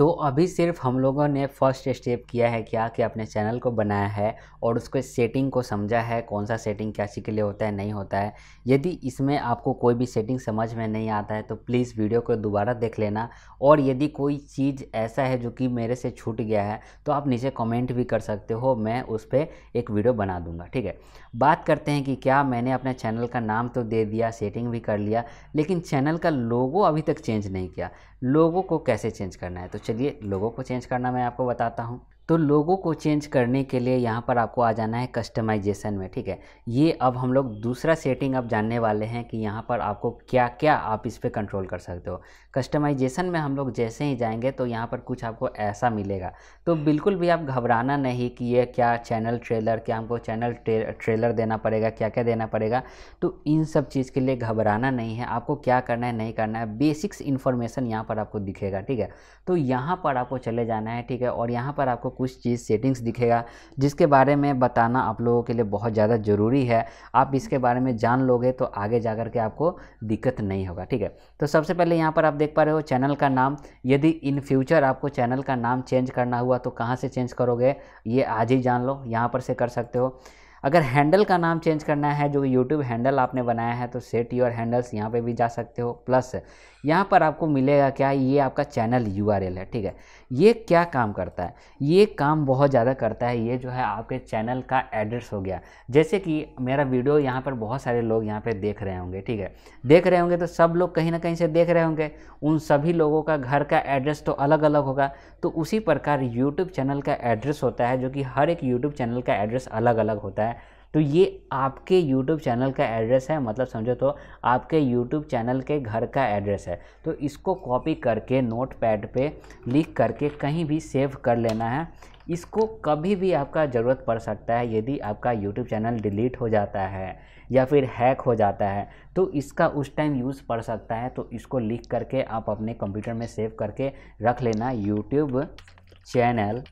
तो अभी सिर्फ हम लोगों ने फर्स्ट स्टेप किया है क्या कि अपने चैनल को बनाया है और उसको सेटिंग को समझा है कौन सा सेटिंग क्या चीज़ के लिए होता है नहीं होता है यदि इसमें आपको कोई भी सेटिंग समझ में नहीं आता है तो प्लीज़ वीडियो को दोबारा देख लेना और यदि कोई चीज़ ऐसा है जो कि मेरे से छूट गया है तो आप नीचे कमेंट भी कर सकते हो मैं उस पर एक वीडियो बना दूंगा ठीक है बात करते हैं कि क्या मैंने अपने चैनल का नाम तो दे दिया सेटिंग भी कर लिया लेकिन चैनल का लोगो अभी तक चेंज नहीं किया लोगों को कैसे चेंज करना है तो चलिए लोगों को चेंज करना मैं आपको बताता हूँ तो लोगों को चेंज करने के लिए यहाँ पर आपको आ जाना है कस्टमाइजेशन में ठीक है ये अब हम लोग दूसरा सेटिंग अब जानने वाले हैं कि यहाँ पर आपको क्या क्या आप इस पर कंट्रोल कर सकते हो कस्टमाइजेशन में हम लोग जैसे ही जाएंगे तो यहाँ पर कुछ आपको ऐसा मिलेगा तो बिल्कुल भी आप घबराना नहीं कि ये क्या चैनल ट्रेलर क्या हमको चैनल ट्रे, ट्रेलर देना पड़ेगा क्या क्या देना पड़ेगा तो इन सब चीज़ के लिए घबराना नहीं है आपको क्या करना है नहीं करना है बेसिक्स इन्फॉर्मेशन यहाँ पर आपको दिखेगा ठीक है तो यहाँ पर आपको चले जाना है ठीक है और यहाँ पर आपको कुछ चीज़ सेटिंग्स दिखेगा जिसके बारे में बताना आप लोगों के लिए बहुत ज़्यादा ज़रूरी है आप इसके बारे में जान लोगे तो आगे जा के आपको दिक्कत नहीं होगा ठीक है तो सबसे पहले यहाँ पर आप देख पा रहे हो चैनल का नाम यदि इन फ्यूचर आपको चैनल का नाम चेंज करना हुआ तो कहाँ से चेंज करोगे ये आज ही जान लो यहाँ पर से कर सकते हो अगर हैंडल का नाम चेंज करना है जो यूट्यूब हैंडल आपने बनाया है तो सेट योर हैंडल्स यहाँ पे भी जा सकते हो प्लस यहाँ पर आपको मिलेगा क्या ये आपका चैनल यू है ठीक है ये क्या काम करता है ये काम बहुत ज़्यादा करता है ये जो है आपके चैनल का एड्रेस हो गया जैसे कि मेरा वीडियो यहाँ पर बहुत सारे लोग यहाँ पर देख रहे होंगे ठीक है देख रहे होंगे तो सब लोग कहीं ना कहीं से देख रहे होंगे उन सभी लोगों का घर का एड्रेस तो अलग अलग होगा तो उसी प्रकार यूट्यूब चैनल का एड्रेस होता है जो कि हर एक यूट्यूब चैनल का एड्रेस अलग अलग होता है तो ये आपके YouTube चैनल का एड्रेस है मतलब समझो तो आपके YouTube चैनल के घर का एड्रेस है तो इसको कॉपी करके नोट पैड पर लिख करके कहीं भी सेव कर लेना है इसको कभी भी आपका ज़रूरत पड़ सकता है यदि आपका यूट्यूब चैनल डिलीट हो जाता है या फिर हैक हो जाता है तो इसका उस टाइम यूज़ पड़ सकता है तो इसको लिख करके आप अपने कंप्यूटर में सेव करके रख लेना यूट्यूब चैनल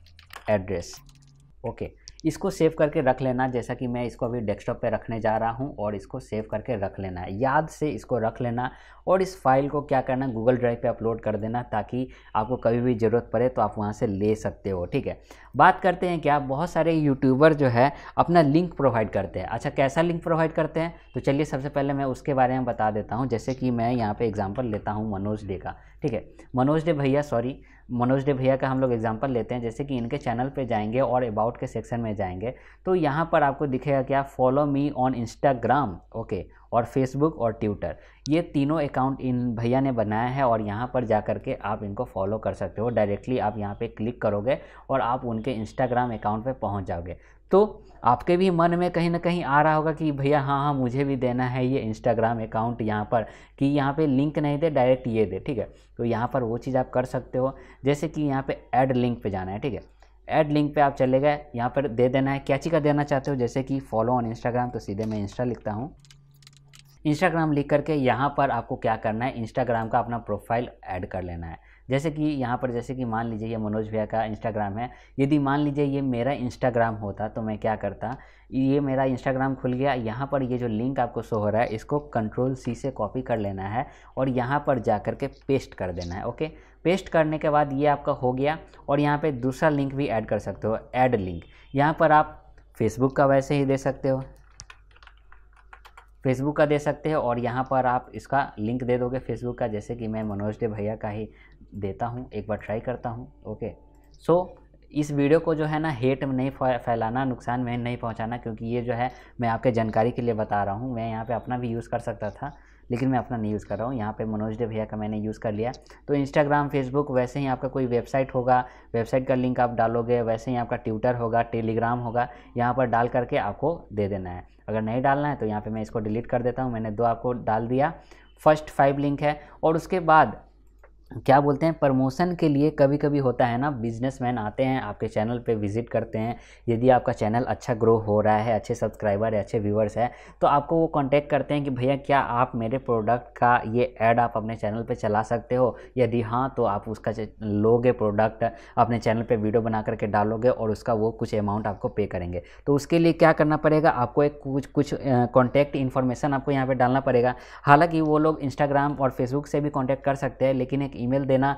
एड्रेस ओके इसको सेव करके रख लेना जैसा कि मैं इसको अभी डेस्कटॉप पे रखने जा रहा हूँ और इसको सेव करके रख लेना है याद से इसको रख लेना और इस फाइल को क्या करना गूगल ड्राइव पे अपलोड कर देना ताकि आपको कभी भी ज़रूरत पड़े तो आप वहाँ से ले सकते हो ठीक है बात करते हैं क्या बहुत सारे यूट्यूबर जो है अपना लिंक प्रोवाइड करते हैं अच्छा कैसा लिंक प्रोवाइड करते हैं तो चलिए सबसे पहले मैं उसके बारे में बता देता हूँ जैसे कि मैं यहाँ पर एग्ज़ाम्पल लेता हूँ मनोज डे का ठीक है मनोज डे भैया सॉरी मनोज डे भैया का हम लोग एग्जाम्पल लेते हैं जैसे कि इनके चैनल पे जाएंगे और अबाउट के सेक्शन में जाएंगे तो यहाँ पर आपको दिखेगा क्या follow me on Instagram okay और फेसबुक और ट्विटर ये तीनों अकाउंट इन भैया ने बनाया है और यहाँ पर जा कर के आप इनको फॉलो कर सकते हो डायरेक्टली आप यहाँ पे क्लिक करोगे और आप उनके इंस्टाग्राम अकाउंट पे पहुँच जाओगे तो आपके भी मन में कहीं ना कहीं आ रहा होगा कि भैया हाँ हाँ मुझे भी देना है ये इंस्टाग्राम अकाउंट यहाँ पर कि यहाँ पे लिंक नहीं दे डायरेक्ट ये दे ठीक है तो यहाँ पर वो चीज़ आप कर सकते हो जैसे कि यहाँ पे ऐड लिंक पे जाना है ठीक है ऐड लिंक पे आप चले गए यहाँ पर दे देना है कैची का देना चाहते हो जैसे कि फॉलो ऑन इंस्टाग्राम तो सीधे मैं इंस्टा लिखता हूँ इंस्टाग्राम लिख करके यहाँ पर आपको क्या करना है इंस्टाग्राम का अपना प्रोफाइल ऐड कर लेना है जैसे कि यहाँ पर जैसे कि मान लीजिए ये मनोज भैया का इंस्टाग्राम है यदि मान लीजिए ये मेरा इंस्टाग्राम होता तो मैं क्या करता ये मेरा इंस्टाग्राम खुल गया यहाँ पर ये जो लिंक आपको शो हो रहा है इसको कंट्रोल सी से कॉपी कर लेना है और यहाँ पर जा कर के पेस्ट कर देना है ओके पेस्ट करने के बाद ये आपका हो गया और यहाँ पर दूसरा लिंक भी ऐड कर सकते हो ऐड लिंक यहाँ पर आप फेसबुक का वैसे ही दे सकते हो फेसबुक का दे सकते हैं और यहाँ पर आप इसका लिंक दे दोगे फेसबुक का जैसे कि मैं मनोज डे भैया का ही देता हूँ एक बार ट्राई करता हूँ ओके सो इस वीडियो को जो है ना हेट नहीं फैलाना नुकसान में नहीं पहुँचाना क्योंकि ये जो है मैं आपके जानकारी के लिए बता रहा हूँ मैं यहाँ पर अपना भी यूज़ कर सकता था लेकिन मैं अपना नहीं यूज़ कर रहा हूँ यहाँ पे मनोज डे भैया का मैंने यूज़ कर लिया तो इंस्टाग्राम फेसबुक वैसे ही आपका कोई वेबसाइट होगा वेबसाइट का लिंक आप डालोगे वैसे ही आपका ट्विटर होगा टेलीग्राम होगा यहाँ पर डाल करके आपको दे देना है अगर नहीं डालना है तो यहाँ पर मैं इसको डिलीट कर देता हूँ मैंने दो आपको डाल दिया फर्स्ट फाइव लिंक है और उसके बाद क्या बोलते हैं प्रमोशन के लिए कभी कभी होता है ना बिजनेसमैन आते हैं आपके चैनल पे विजिट करते हैं यदि आपका चैनल अच्छा ग्रो हो रहा है अच्छे सब्सक्राइबर है अच्छे व्यूअर्स है तो आपको वो कांटेक्ट करते हैं कि भैया क्या आप मेरे प्रोडक्ट का ये ऐड आप अपने चैनल पे चला सकते हो यदि हाँ तो आप उसका लोगे प्रोडक्ट अपने चैनल पर वीडियो बना करके डालोगे और उसका वो कुछ अमाउंट आपको पे करेंगे तो उसके लिए क्या करना पड़ेगा आपको एक कुछ कुछ कॉन्टैक्ट इन्फॉर्मेशन आपको यहाँ पर डालना पड़ेगा हालाँकि वो लोग इंस्टाग्राम और फेसबुक से भी कॉन्टैक्ट कर सकते हैं लेकिन एक ईमेल देना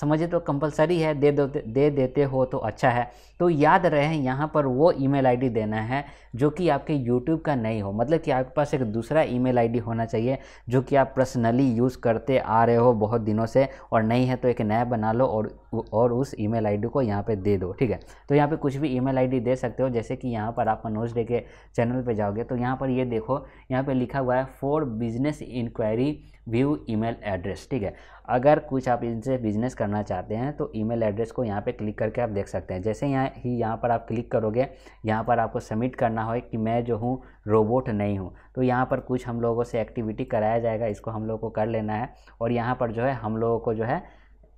समझिए तो कंपलसरी है दे दो दे देते हो तो अच्छा है तो याद रहे यहाँ पर वो ईमेल आईडी देना है जो कि आपके यूट्यूब का नहीं हो मतलब कि आपके पास एक दूसरा ईमेल आईडी होना चाहिए जो कि आप पर्सनली यूज़ करते आ रहे हो बहुत दिनों से और नहीं है तो एक नया बना लो और और उस ईमेल आईडी को यहाँ पे दे दो ठीक है तो यहाँ पे कुछ भी ईमेल आईडी दे सकते हो जैसे कि यहाँ पर आप मनोज डे के चैनल पे जाओगे तो यहाँ पर ये यह देखो यहाँ पे लिखा हुआ है for business enquiry view email address ठीक है अगर कुछ आप इनसे बिजनेस करना चाहते हैं तो ईमेल एड्रेस को यहाँ पे क्लिक करके आप देख सकते हैं जैसे यहाँ ही यहाँ पर आप क्लिक करोगे यहाँ पर आपको सबमिट करना हो कि मैं जो हूँ रोबोट नहीं हूँ तो यहाँ पर कुछ हम लोगों से एक्टिविटी कराया जाएगा इसको हम लोगों को कर लेना है और यहाँ पर जो है हम लोगों को जो है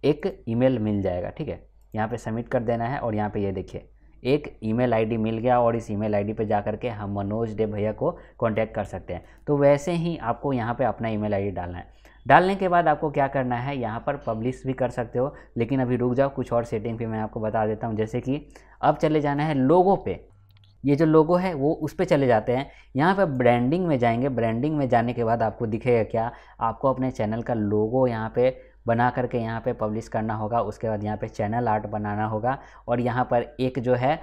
एक ईमेल मिल जाएगा ठीक है यहाँ पे सबमिट कर देना है और यहाँ पे ये यह देखिए एक ईमेल आईडी मिल गया और इस ईमेल आईडी पे जा करके हम मनोज डे भैया को कांटेक्ट कर सकते हैं तो वैसे ही आपको यहाँ पे अपना ईमेल आईडी डालना है डालने के बाद आपको क्या करना है यहाँ पर पब्लिश भी कर सकते हो लेकिन अभी रुक जाओ कुछ और सेटिंग भी मैं आपको बता देता हूँ जैसे कि अब चले जाना है लोगों पे ये जो लोगो है वो उस पर चले जाते हैं यहाँ पर ब्रांडिंग में जाएंगे ब्रांडिंग में जाने के बाद आपको दिखेगा क्या आपको अपने चैनल का लोगो यहाँ पे बना करके यहाँ पे पब्लिश करना होगा उसके बाद यहाँ पे चैनल आर्ट बनाना होगा और यहाँ पर एक जो है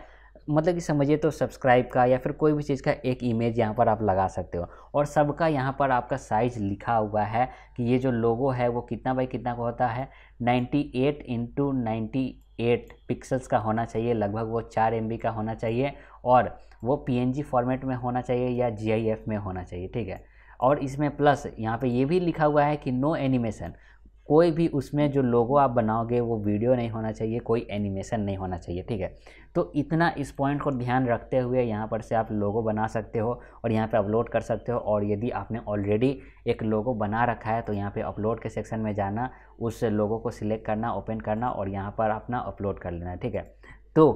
मतलब कि समझिए तो सब्सक्राइब का या फिर कोई भी चीज़ का एक इमेज यहाँ पर आप लगा सकते हो और सबका यहाँ पर आपका साइज लिखा हुआ है कि ये जो लोगो है वो कितना बाई कितना का होता है ninety eight into ninety eight pixels का होना चाहिए लगभग वो चार एम का होना चाहिए और वो पी फॉर्मेट में होना चाहिए या जी में होना चाहिए ठीक है और इसमें प्लस यहाँ पे ये भी लिखा हुआ है कि नो एनिमेशन कोई भी उसमें जो लोगो आप बनाओगे वो वीडियो नहीं होना चाहिए कोई एनिमेशन नहीं होना चाहिए ठीक है तो इतना इस पॉइंट को ध्यान रखते हुए यहाँ पर से आप लोगो बना सकते हो और यहाँ पे अपलोड कर सकते हो और यदि आपने ऑलरेडी एक लोगो बना रखा है तो यहाँ पे अपलोड के सेक्शन में जाना उस लोगो को सिलेक्ट करना ओपन करना और यहाँ पर अपना अपलोड कर लेना ठीक है तो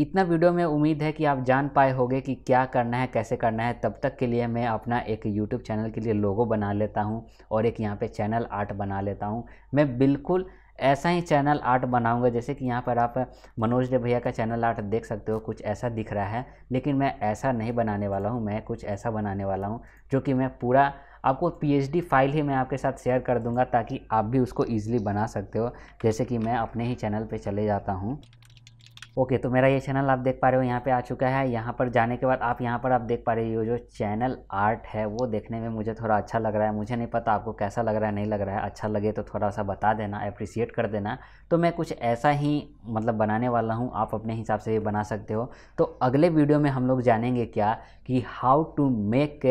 इतना वीडियो में उम्मीद है कि आप जान पाए होंगे कि क्या करना है कैसे करना है तब तक के लिए मैं अपना एक यूट्यूब चैनल के लिए लोगो बना लेता हूं और एक यहाँ पे चैनल आर्ट बना लेता हूं मैं बिल्कुल ऐसा ही चैनल आर्ट बनाऊंगा जैसे कि यहाँ पर आप मनोज डे भैया का चैनल आर्ट देख सकते हो कुछ ऐसा दिख रहा है लेकिन मैं ऐसा नहीं बनाने वाला हूँ मैं कुछ ऐसा बनाने वाला हूँ जो कि मैं पूरा आपको पी फाइल ही मैं आपके साथ शेयर कर दूँगा ताकि आप भी उसको ईजिली बना सकते हो जैसे कि मैं अपने ही चैनल पर चले जाता हूँ ओके तो मेरा ये चैनल आप देख पा रहे हो यहाँ पे आ चुका है यहाँ पर जाने के बाद आप यहाँ पर आप देख पा रहे हो जो चैनल आर्ट है वो देखने में मुझे थोड़ा अच्छा लग रहा है मुझे नहीं पता आपको कैसा लग रहा है नहीं लग रहा है अच्छा लगे तो थोड़ा सा बता देना अप्रिसिएट कर देना तो मैं कुछ ऐसा ही मतलब बनाने वाला हूँ आप अपने हिसाब से ये बना सकते हो तो अगले वीडियो में हम लोग जानेंगे क्या कि how to make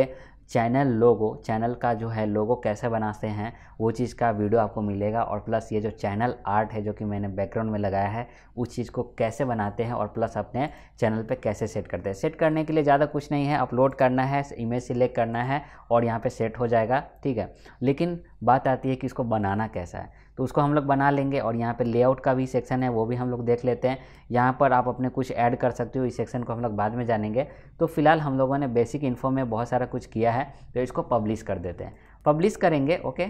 channel logo channel का जो है लोगो कैसे बनाते हैं वो चीज़ का वीडियो आपको मिलेगा और प्लस ये जो चैनल आर्ट है जो कि मैंने बैकग्राउंड में लगाया है उस चीज़ को कैसे बनाते हैं और प्लस अपने चैनल पे कैसे सेट करते हैं सेट करने के लिए ज़्यादा कुछ नहीं है अपलोड करना है इमेज सिलेक्ट करना है और यहाँ पर सेट हो जाएगा ठीक है लेकिन बात आती है कि इसको बनाना कैसा है तो उसको हम लोग बना लेंगे और यहाँ पे लेआउट का भी सेक्शन है वो भी हम लोग देख लेते हैं यहाँ पर आप अपने कुछ ऐड कर सकते हो इस सेक्शन को हम लोग बाद में जानेंगे तो फिलहाल हम लोगों ने बेसिक इन्फो में बहुत सारा कुछ किया है तो इसको पब्लिश कर देते हैं पब्लिश करेंगे ओके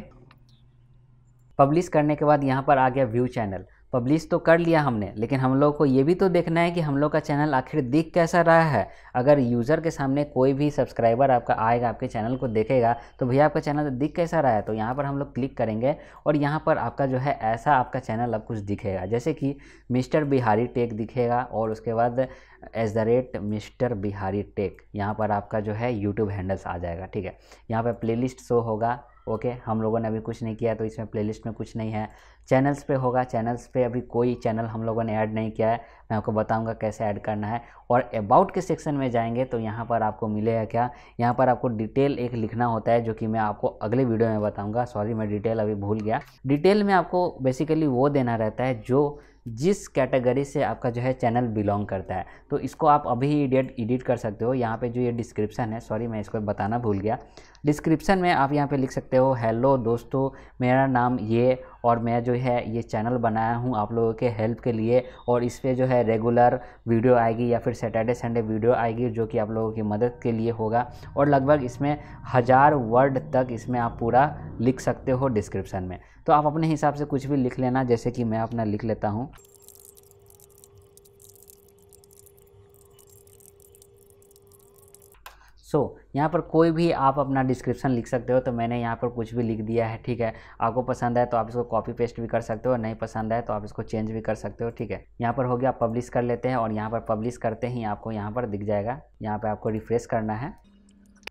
पब्लिश करने के बाद यहाँ पर आ गया व्यू चैनल पब्लिश तो कर लिया हमने लेकिन हम लोग को ये भी तो देखना है कि हम लोग का चैनल आखिर दिख कैसा रहा है अगर यूज़र के सामने कोई भी सब्सक्राइबर आपका आएगा आपके चैनल को देखेगा तो भैया आपका चैनल दिख कैसा रहा है तो यहाँ पर हम लोग क्लिक करेंगे और यहाँ पर आपका जो है ऐसा आपका चैनल अब कुछ दिखेगा जैसे कि मिस्टर बिहारी टेक दिखेगा और उसके बाद at the rate mister Bihari tech यहाँ पर आपका जो है यूट्यूब हैंडल्स आ जाएगा ठीक है यहाँ पर प्ले शो होगा ओके okay, हम लोगों ने अभी कुछ नहीं किया तो इसमें प्लेलिस्ट में कुछ नहीं है चैनल्स पे होगा चैनल्स पे अभी कोई चैनल हम लोगों ने ऐड नहीं किया है मैं आपको बताऊंगा कैसे ऐड करना है और अबाउट के सेक्शन में जाएंगे तो यहाँ पर आपको मिलेगा क्या यहाँ पर आपको डिटेल एक लिखना होता है जो कि मैं आपको अगले वीडियो में बताऊँगा सॉरी मैं डिटेल अभी भूल गया डिटेल में आपको बेसिकली वो देना रहता है जो जिस कैटेगरी से आपका जो है चैनल बिलोंग करता है तो इसको आप अभी एडिट एडिट कर सकते हो यहाँ पे जो ये डिस्क्रिप्शन है सॉरी मैं इसको बताना भूल गया डिस्क्रिप्शन में आप यहाँ पे लिख सकते हो हेलो दोस्तों मेरा नाम ये और मैं जो है ये चैनल बनाया हूँ आप लोगों के हेल्प के लिए और इस पर जो है रेगुलर वीडियो आएगी या फिर सैटरडे संडे वीडियो आएगी जो कि आप लोगों की मदद के लिए होगा और लगभग इसमें हज़ार वर्ड तक इसमें आप पूरा लिख सकते हो डिस्क्रिप्शन में तो आप अपने हिसाब से कुछ भी लिख लेना जैसे कि मैं अपना लिख लेता हूँ सो so, यहाँ पर कोई भी आप अपना डिस्क्रिप्शन लिख सकते हो तो मैंने यहाँ पर कुछ भी लिख दिया है ठीक है आपको पसंद है तो आप इसको कॉपी पेस्ट भी कर सकते हो नहीं पसंद है तो आप इसको चेंज भी कर सकते हो ठीक है यहाँ पर हो गया आप पब्लिश कर लेते हैं और यहाँ पर पब्लिश करते ही आपको यहाँ पर दिख जाएगा यहाँ पर आपको रिफ्रेश करना है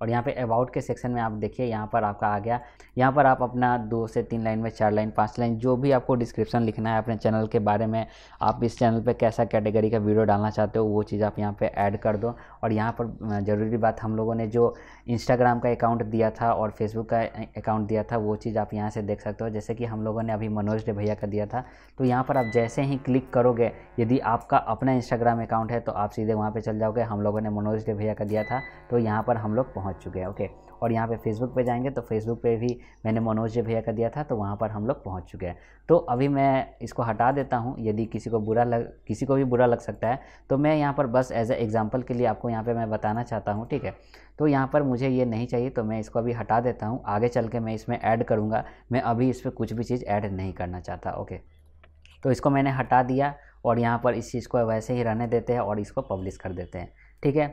और यहाँ पे अबाउट के सेक्शन में आप देखिए यहाँ पर आपका आ गया यहाँ पर आप अपना दो से तीन लाइन में चार लाइन पाँच लाइन जो भी आपको डिस्क्रिप्शन लिखना है अपने चैनल के बारे में आप इस चैनल पर कैसा कैटेगरी का वीडियो डालना चाहते हो वो चीज़ आप यहाँ पर ऐड कर दो और यहाँ पर ज़रूरी बात हम लोगों ने जो इंस्टाग्राम का अकाउंट दिया था और फेसबुक का अकाउंट दिया था वो चीज़ आप यहाँ से देख सकते हो जैसे कि हम लोगों ने अभी मनोज डे भैया का दिया था तो यहाँ पर आप जैसे ही क्लिक करोगे यदि आपका अपना इंस्टाग्राम अकाउंट है तो आप सीधे वहाँ पर चल जाओगे हम लोगों ने मनोज डे भैया का दिया था तो यहाँ पर हम लोग पहुँच पहुंच चुके हैं ओके और यहाँ पे फेसबुक पे जाएंगे तो फेसबुक पे भी मैंने मनोज जी भैया का दिया था तो वहाँ पर हम लोग पहुँच चुके हैं तो अभी मैं इसको हटा देता हूँ यदि किसी को बुरा लग किसी को भी बुरा लग सकता है तो मैं यहाँ पर बस एज ए एग्ज़ाम्पल के लिए आपको यहाँ पर मैं बताना चाहता हूँ ठीक है तो यहाँ पर मुझे ये नहीं चाहिए तो मैं इसको अभी हटा देता हूँ आगे चल के मैं इसमें ऐड करूँगा मैं अभी इस पर कुछ भी चीज़ ऐड नहीं करना चाहता ओके तो इसको मैंने हटा दिया और यहाँ पर इस चीज़ को वैसे ही रहने देते हैं और इसको पब्लिश कर देते हैं ठीक है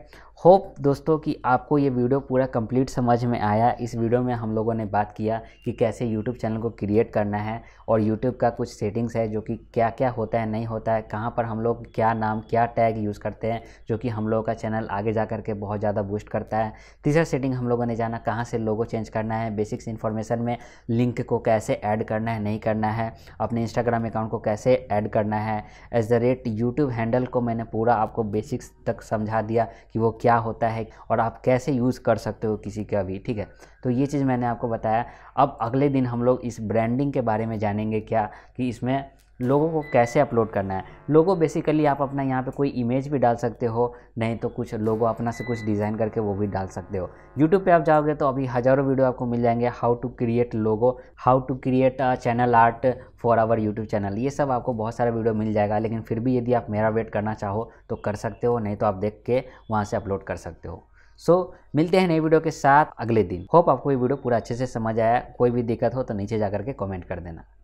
होप दोस्तों कि आपको ये वीडियो पूरा कंप्लीट समझ में आया इस वीडियो में हम लोगों ने बात किया कि कैसे यूट्यूब चैनल को क्रिएट करना है और यूट्यूब का कुछ सेटिंग्स है जो कि क्या क्या होता है नहीं होता है कहाँ पर हम लोग क्या नाम क्या टैग यूज़ करते हैं जो कि हम लोगों का चैनल आगे जा कर के बहुत ज़्यादा बूस्ट करता है तीसरा सेटिंग हम लोगों ने जाना कहाँ से लोगों चेंज करना है बेसिक्स इन्फॉर्मेशन में लिंक को कैसे ऐड करना है नहीं करना है अपने इंस्टाग्राम अकाउंट को कैसे ऐड करना है as the rate YouTube handle को मैंने पूरा आपको बेसिक्स तक समझा दिया दिया कि वो क्या होता है और आप कैसे यूज़ कर सकते हो किसी का भी ठीक है तो ये चीज़ मैंने आपको बताया अब अगले दिन हम लोग इस ब्रांडिंग के बारे में जानेंगे क्या कि इसमें लोगों को कैसे अपलोड करना है लोगो बेसिकली आप अपना यहाँ पे कोई इमेज भी डाल सकते हो नहीं तो कुछ लोगो अपना से कुछ डिज़ाइन करके वो भी डाल सकते हो यूट्यूब पे आप जाओगे तो अभी हज़ारों वीडियो आपको मिल जाएंगे how to create logo how to create channel art for our YouTube channel ये सब आपको बहुत सारा वीडियो मिल जाएगा लेकिन फिर भी यदि आप मेरा वेट करना चाहो तो कर सकते हो नहीं तो आप देख के वहाँ से अपलोड कर सकते हो सो so, मिलते हैं नई वीडियो के साथ अगले दिन होप आपको ये वीडियो पूरा अच्छे से समझ आया कोई भी दिक्कत हो तो नीचे जा करके कमेंट कर देना